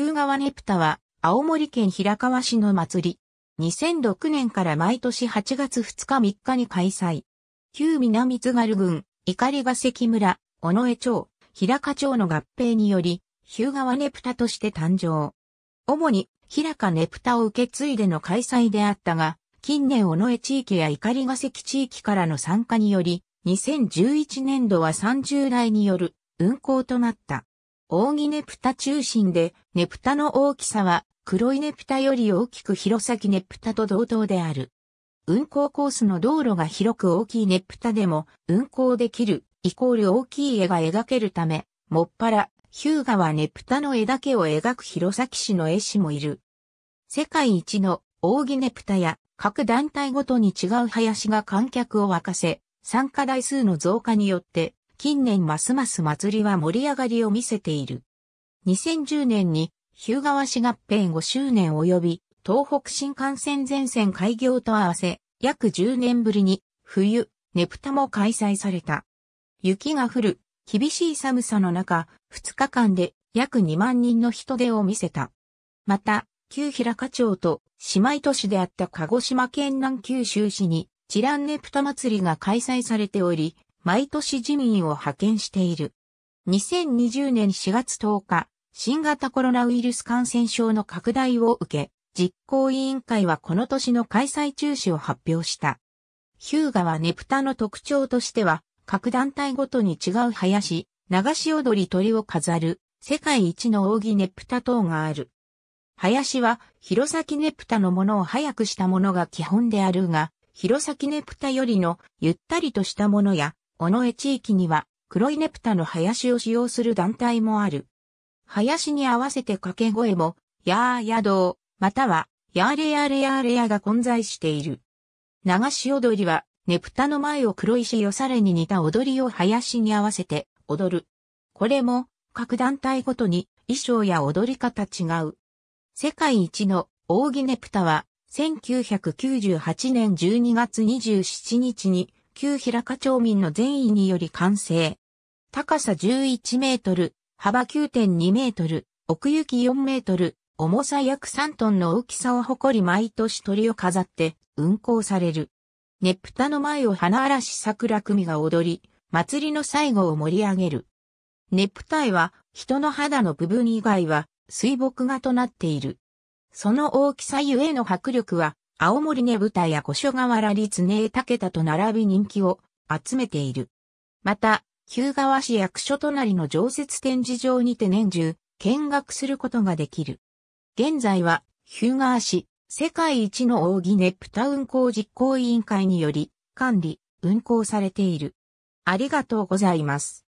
日川ねぷたは、青森県平川市の祭り。2006年から毎年8月2日3日に開催。旧南津軽郡、碇ヶ関村、尾上町、平川町の合併により、日川ねぷたとして誕生。主に、平川ねぷたを受け継いでの開催であったが、近年尾上地域や碇ヶ関地域からの参加により、2011年度は30代による運行となった。扇ネプタ中心で、ネプタの大きさは黒いネプタより大きく弘前ネプタと同等である。運行コースの道路が広く大きいネプタでも運行できるイコール大きい絵が描けるため、もっぱら、ヒューガはネプタの絵だけを描く弘前市の絵師もいる。世界一の扇ネプタや各団体ごとに違う林が観客を沸かせ、参加台数の増加によって近年ますます祭りは盛り上がりを見せている。2010年に日向川市合併5周年及び東北新幹線全線開業と合わせ約10年ぶりに冬、ねぷたも開催された。雪が降る厳しい寒さの中2日間で約2万人の人出を見せた。また、旧平賀町と姉妹都市であった鹿児島県南九州市に、チランネプタ祭りが開催されており、毎年自民を派遣している。2020年4月10日、新型コロナウイルス感染症の拡大を受け、実行委員会はこの年の開催中止を発表した。ヒューガはねぷたの特徴としては、各団体ごとに違う林、流し踊り鳥を飾る、世界一の扇ねぷた等がある。林は、弘前ねぷたのものを早くしたものが基本であるが、弘前ねぷたよりの、ゆったりとしたものや、尾上地域には黒いねぷたの林を使用する団体もある。林に合わせて掛け声も、やーやどう、または、やーれやれやれやが混在している。流し踊りは、ねぷたの前を黒石よされに似た踊りを林に合わせて踊る。これも、各団体ごとに衣装や踊り方違う。世界一の扇ねぷたは、1998年12月27日に旧平賀町民の善意により完成。高さ11メートル、幅9.2メートル、奥行き4メートル、重さ約3トンの大きさを誇り毎年鳥を飾って運行される。ねぷたの前を花嵐桜組が踊り、祭りの最後を盛り上げる。ねぷた絵は人の肌の部分以外は水墨画となっている。その大きさゆえの迫力は青森ねぶたや古書川原立根竹田と並び人気を集めている。また、日向川市役所隣の常設展示場にて年中、見学することができる。現在は、日向川市、世界一の扇ねぷた運行実行委員会により、管理、運行されている。ありがとうございます。